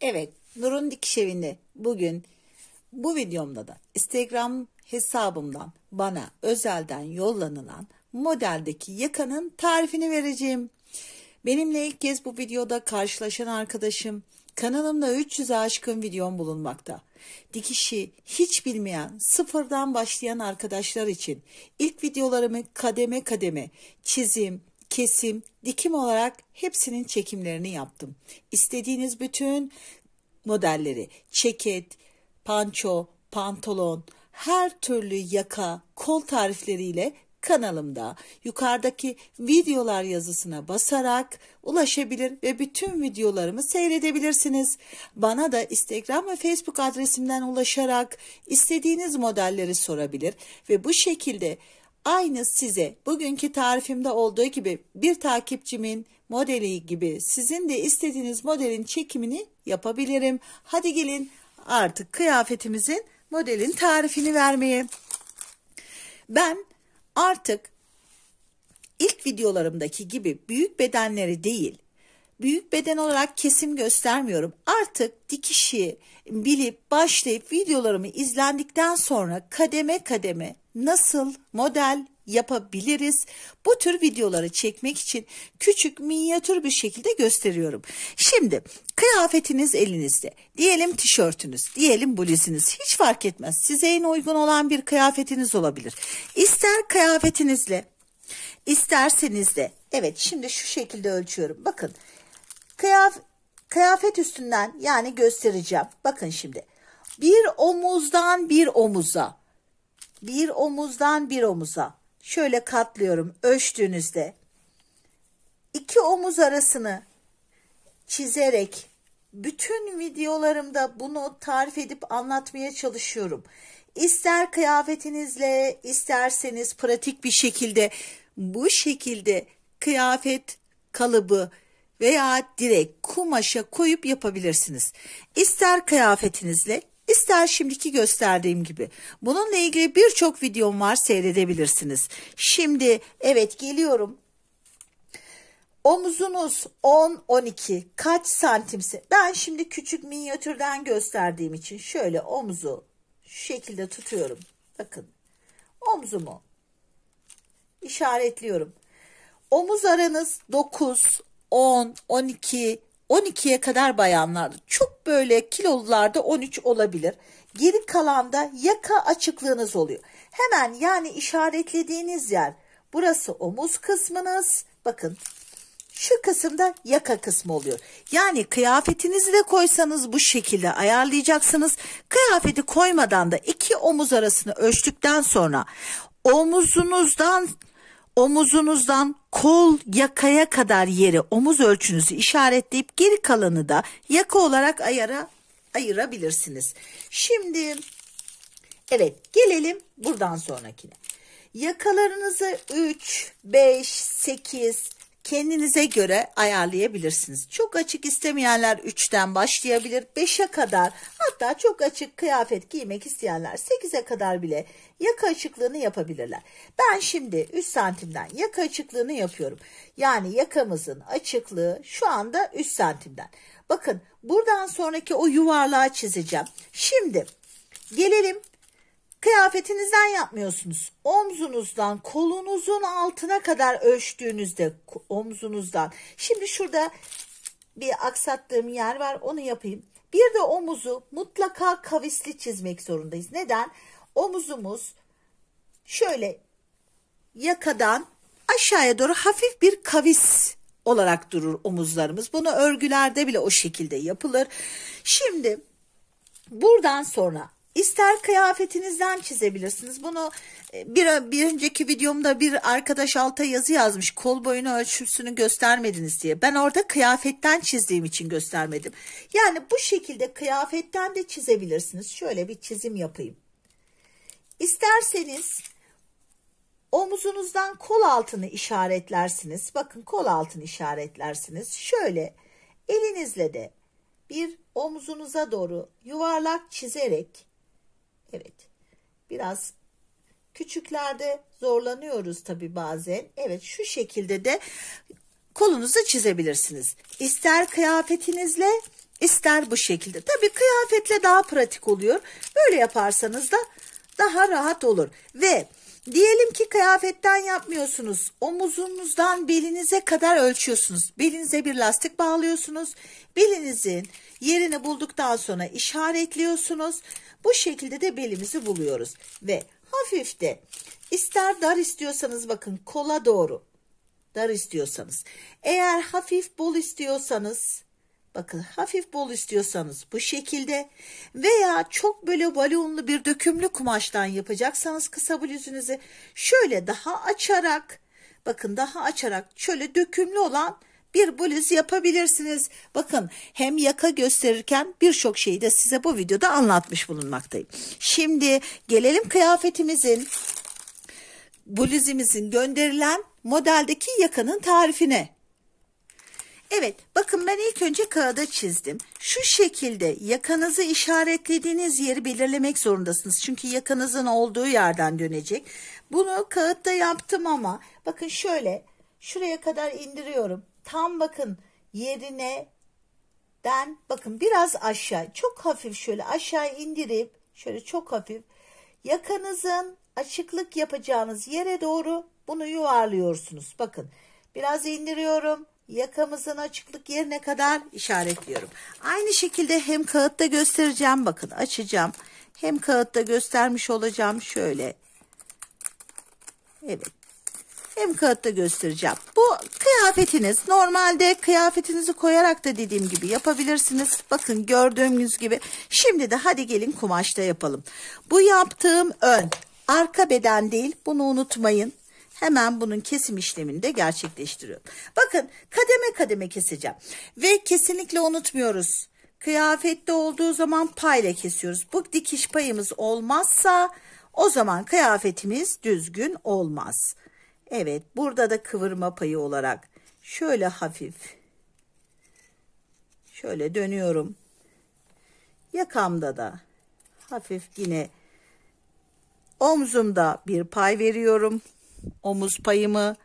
Evet, Nur'un Dikiş Evi'ni bugün bu videomda da Instagram hesabımdan bana özelden yollanılan modeldeki yakanın tarifini vereceğim. Benimle ilk kez bu videoda karşılaşan arkadaşım kanalımda 300'e aşkın videom bulunmakta. Dikişi hiç bilmeyen sıfırdan başlayan arkadaşlar için ilk videolarımı kademe kademe çizim, kesim, dikim olarak hepsinin çekimlerini yaptım. İstediğiniz bütün modelleri, ceket, panço, pantolon, her türlü yaka, kol tarifleriyle kanalımda yukarıdaki videolar yazısına basarak ulaşabilir ve bütün videolarımı seyredebilirsiniz. Bana da Instagram ve Facebook adresimden ulaşarak istediğiniz modelleri sorabilir ve bu şekilde Aynı size bugünkü tarifimde olduğu gibi bir takipçimin modeli gibi sizin de istediğiniz modelin çekimini yapabilirim. Hadi gelin artık kıyafetimizin modelin tarifini vermeye. Ben artık ilk videolarımdaki gibi büyük bedenleri değil, büyük beden olarak kesim göstermiyorum. Artık dikişi bilip başlayıp videolarımı izlendikten sonra kademe kademe nasıl model yapabiliriz? Bu tür videoları çekmek için küçük minyatür bir şekilde gösteriyorum. Şimdi kıyafetiniz elinizde. Diyelim tişörtünüz, diyelim bluzunuz. Hiç fark etmez. Size en uygun olan bir kıyafetiniz olabilir. ister kıyafetinizle, isterseniz de. Evet şimdi şu şekilde ölçüyorum. Bakın kıyaf kıyafet üstünden yani göstereceğim. Bakın şimdi bir omuzdan bir omuza bir omuzdan bir omuza şöyle katlıyorum ölçtüğünüzde iki omuz arasını çizerek bütün videolarımda bunu tarif edip anlatmaya çalışıyorum. İster kıyafetinizle isterseniz pratik bir şekilde bu şekilde kıyafet kalıbı veya direkt kumaşa koyup yapabilirsiniz. İster kıyafetinizle İster şimdiki gösterdiğim gibi. Bununla ilgili birçok videom var seyredebilirsiniz. Şimdi evet geliyorum. Omuzunuz 10-12 kaç santimse ben şimdi küçük minyatürden gösterdiğim için şöyle omuzu şu şekilde tutuyorum. Bakın omzumu işaretliyorum. Omuz aranız 9, 10, 12 12'ye kadar bayanlar çok böyle kilolularda 13 olabilir. Geri kalanda yaka açıklığınız oluyor. Hemen yani işaretlediğiniz yer burası omuz kısmınız. Bakın şu kısımda yaka kısmı oluyor. Yani kıyafetinizi de koysanız bu şekilde ayarlayacaksınız. Kıyafeti koymadan da iki omuz arasını ölçtükten sonra omuzunuzdan omuzunuzdan kol yakaya kadar yeri omuz ölçünüzü işaretleyip geri kalanı da yaka olarak ayara ayırabilirsiniz. Şimdi evet gelelim buradan sonrakine. Yakalarınızı 3, 5, 8, kendinize göre ayarlayabilirsiniz. Çok açık istemeyenler 3'ten başlayabilir. 5'e kadar hatta çok açık kıyafet giymek isteyenler 8'e kadar bile yaka açıklığını yapabilirler. Ben şimdi 3 santimden yaka açıklığını yapıyorum. Yani yakamızın açıklığı şu anda 3 santimden. Bakın buradan sonraki o yuvarlağı çizeceğim. Şimdi gelelim Kıyafetinizden yapmıyorsunuz. Omzunuzdan kolunuzun altına kadar ölçtüğünüzde omzunuzdan. Şimdi şurada bir aksattığım yer var onu yapayım. Bir de omuzu mutlaka kavisli çizmek zorundayız. Neden? Omuzumuz şöyle yakadan aşağıya doğru hafif bir kavis olarak durur omuzlarımız. Bunu örgülerde bile o şekilde yapılır. Şimdi buradan sonra İster kıyafetinizden çizebilirsiniz. Bunu e, bir, bir önceki videomda bir arkadaş alta yazı yazmış. Kol boyunu ölçüsünü göstermediniz diye. Ben orada kıyafetten çizdiğim için göstermedim. Yani bu şekilde kıyafetten de çizebilirsiniz. Şöyle bir çizim yapayım. İsterseniz omuzunuzdan kol altını işaretlersiniz. Bakın kol altını işaretlersiniz. Şöyle elinizle de bir omuzunuza doğru yuvarlak çizerek Evet. Biraz küçüklerde zorlanıyoruz tabi bazen. Evet şu şekilde de kolunuzu çizebilirsiniz. İster kıyafetinizle ister bu şekilde. Tabi kıyafetle daha pratik oluyor. Böyle yaparsanız da daha rahat olur. Ve Diyelim ki kıyafetten yapmıyorsunuz. Omuzunuzdan belinize kadar ölçüyorsunuz. Belinize bir lastik bağlıyorsunuz. Belinizin yerini bulduktan sonra işaretliyorsunuz. Bu şekilde de belimizi buluyoruz. Ve hafif de ister dar istiyorsanız bakın kola doğru dar istiyorsanız. Eğer hafif bol istiyorsanız Bakın hafif bol istiyorsanız bu şekilde veya çok böyle balonlu bir dökümlü kumaştan yapacaksanız kısa bluzunuzu şöyle daha açarak bakın daha açarak şöyle dökümlü olan bir bluz yapabilirsiniz. Bakın hem yaka gösterirken birçok şeyi de size bu videoda anlatmış bulunmaktayım. Şimdi gelelim kıyafetimizin bluzimizin gönderilen modeldeki yakanın tarifine. Evet bakın ben ilk önce kağıda çizdim. Şu şekilde yakanızı işaretlediğiniz yeri belirlemek zorundasınız. Çünkü yakanızın olduğu yerden dönecek. Bunu kağıtta yaptım ama bakın şöyle şuraya kadar indiriyorum. Tam bakın yerine den bakın biraz aşağı çok hafif şöyle aşağı indirip şöyle çok hafif yakanızın açıklık yapacağınız yere doğru bunu yuvarlıyorsunuz. Bakın biraz indiriyorum yakamızın açıklık yerine kadar işaretliyorum. Aynı şekilde hem kağıtta göstereceğim. Bakın açacağım. Hem kağıtta göstermiş olacağım. Şöyle. Evet. Hem kağıtta göstereceğim. Bu kıyafetiniz. Normalde kıyafetinizi koyarak da dediğim gibi yapabilirsiniz. Bakın gördüğünüz gibi. Şimdi de hadi gelin kumaşta yapalım. Bu yaptığım ön. Arka beden değil. Bunu unutmayın hemen bunun kesim işlemini de gerçekleştiriyorum. Bakın kademe kademe keseceğim. Ve kesinlikle unutmuyoruz. Kıyafette olduğu zaman payla kesiyoruz. Bu dikiş payımız olmazsa o zaman kıyafetimiz düzgün olmaz. Evet burada da kıvırma payı olarak şöyle hafif şöyle dönüyorum. Yakamda da hafif yine omzumda bir pay veriyorum. Omuz payımı,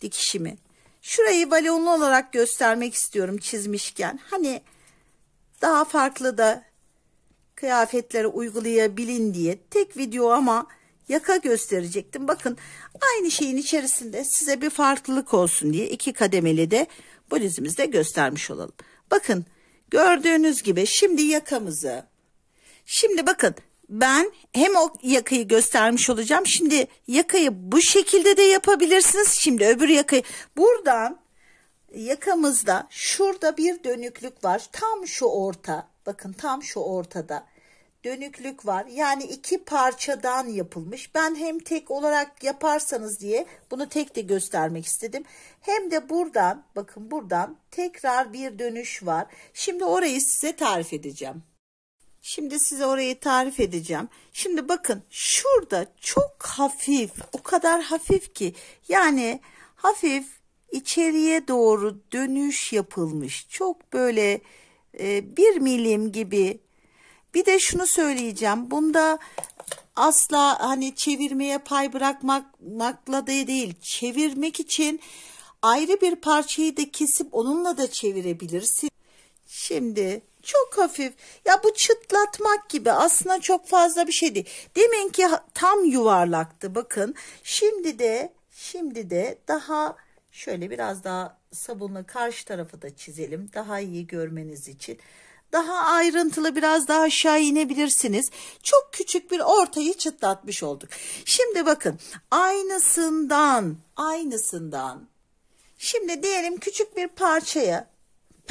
dikişimi. Şurayı balonlu olarak göstermek istiyorum çizmişken. Hani daha farklı da kıyafetlere uygulayabilin diye tek video ama yaka gösterecektim. Bakın aynı şeyin içerisinde size bir farklılık olsun diye iki kademeli de bluzimizde göstermiş olalım. Bakın gördüğünüz gibi şimdi yakamızı şimdi bakın ben hem o yakayı göstermiş olacağım. Şimdi yakayı bu şekilde de yapabilirsiniz. Şimdi öbür yakayı buradan yakamızda şurada bir dönüklük var. Tam şu orta. Bakın tam şu ortada dönüklük var. Yani iki parçadan yapılmış. Ben hem tek olarak yaparsanız diye bunu tek de göstermek istedim. Hem de buradan bakın buradan tekrar bir dönüş var. Şimdi orayı size tarif edeceğim. Şimdi size orayı tarif edeceğim. Şimdi bakın şurada çok hafif o kadar hafif ki yani hafif içeriye doğru dönüş yapılmış. Çok böyle e, bir milim gibi. Bir de şunu söyleyeceğim. Bunda asla hani çevirmeye pay bırakmakla değil. Çevirmek için ayrı bir parçayı da kesip onunla da çevirebilirsin. Şimdi çok hafif. Ya bu çıtlatmak gibi aslında çok fazla bir şey değil. Demin ki tam yuvarlaktı bakın. Şimdi de şimdi de daha şöyle biraz daha sabunla karşı tarafı da çizelim. Daha iyi görmeniz için. Daha ayrıntılı biraz daha aşağı inebilirsiniz. Çok küçük bir ortayı çıtlatmış olduk. Şimdi bakın aynısından aynısından Şimdi diyelim küçük bir parçaya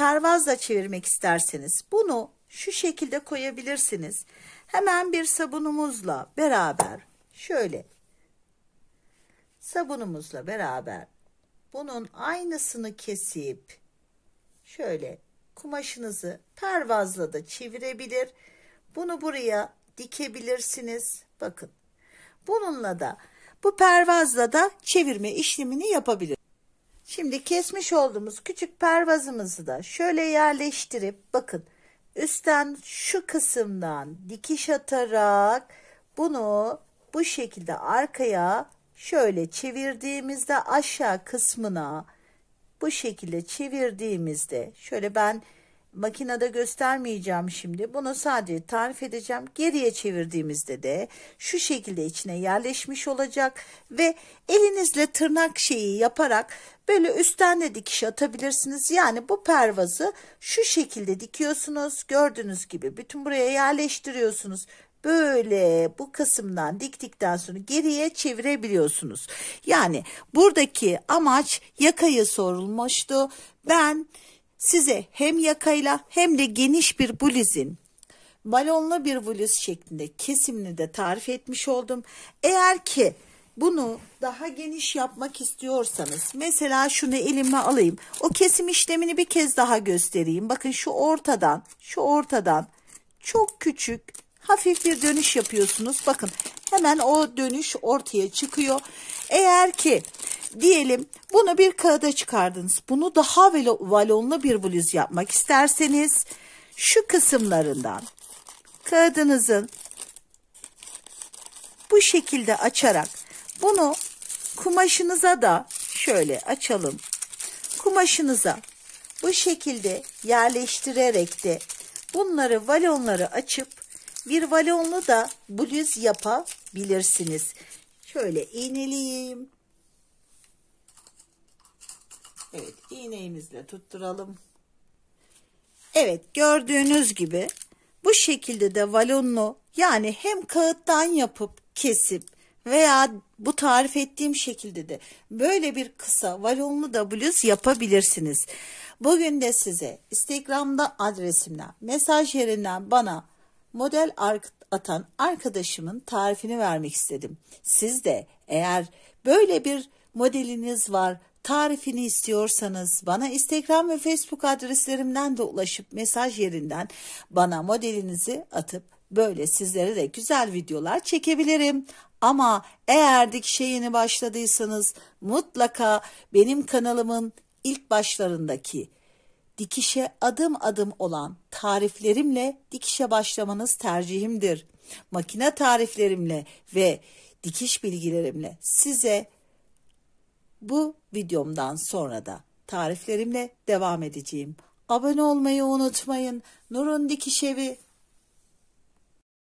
pervazla çevirmek isterseniz bunu şu şekilde koyabilirsiniz. Hemen bir sabunumuzla beraber şöyle sabunumuzla beraber bunun aynısını kesip şöyle kumaşınızı pervazla da çevirebilir. Bunu buraya dikebilirsiniz. Bakın bununla da bu pervazla da çevirme işlemini yapabilir. Şimdi kesmiş olduğumuz küçük pervazımızı da şöyle yerleştirip bakın üstten şu kısımdan dikiş atarak bunu bu şekilde arkaya şöyle çevirdiğimizde aşağı kısmına bu şekilde çevirdiğimizde şöyle ben makinede göstermeyeceğim şimdi. Bunu sadece tarif edeceğim. Geriye çevirdiğimizde de şu şekilde içine yerleşmiş olacak ve elinizle tırnak şeyi yaparak böyle üstten de dikiş atabilirsiniz. Yani bu pervazı şu şekilde dikiyorsunuz. Gördüğünüz gibi bütün buraya yerleştiriyorsunuz böyle bu kısımdan diktikten sonra geriye çevirebiliyorsunuz. Yani buradaki amaç yakaya sorulmuştu. Ben size hem yakayla hem de geniş bir bluzin balonlu bir bluz şeklinde kesimini de tarif etmiş oldum. Eğer ki bunu daha geniş yapmak istiyorsanız mesela şunu elime alayım. O kesim işlemini bir kez daha göstereyim. Bakın şu ortadan, şu ortadan çok küçük hafif bir dönüş yapıyorsunuz. Bakın hemen o dönüş ortaya çıkıyor. Eğer ki Diyelim bunu bir kağıda çıkardınız. Bunu daha valonlu bir bluz yapmak isterseniz şu kısımlarından kağıdınızın bu şekilde açarak bunu kumaşınıza da şöyle açalım. Kumaşınıza bu şekilde yerleştirerek de bunları valonları açıp bir valonlu da bluz yapabilirsiniz. Şöyle iğneleyeyim. Evet iğneğimizle tutturalım. Evet gördüğünüz gibi bu şekilde de valonlu yani hem kağıttan yapıp kesip veya bu tarif ettiğim şekilde de böyle bir kısa valonlu da bluz yapabilirsiniz. Bugün de size Instagram'da adresimden mesaj yerinden bana model atan arkadaşımın tarifini vermek istedim. Siz de eğer böyle bir modeliniz var tarifini istiyorsanız bana Instagram ve Facebook adreslerimden de ulaşıp mesaj yerinden bana modelinizi atıp böyle sizlere de güzel videolar çekebilirim. Ama eğer dikişe yeni başladıysanız mutlaka benim kanalımın ilk başlarındaki dikişe adım adım olan tariflerimle dikişe başlamanız tercihimdir. Makine tariflerimle ve dikiş bilgilerimle size bu videomdan sonra da tariflerimle devam edeceğim. Abone olmayı unutmayın. Nur'un dikiş evi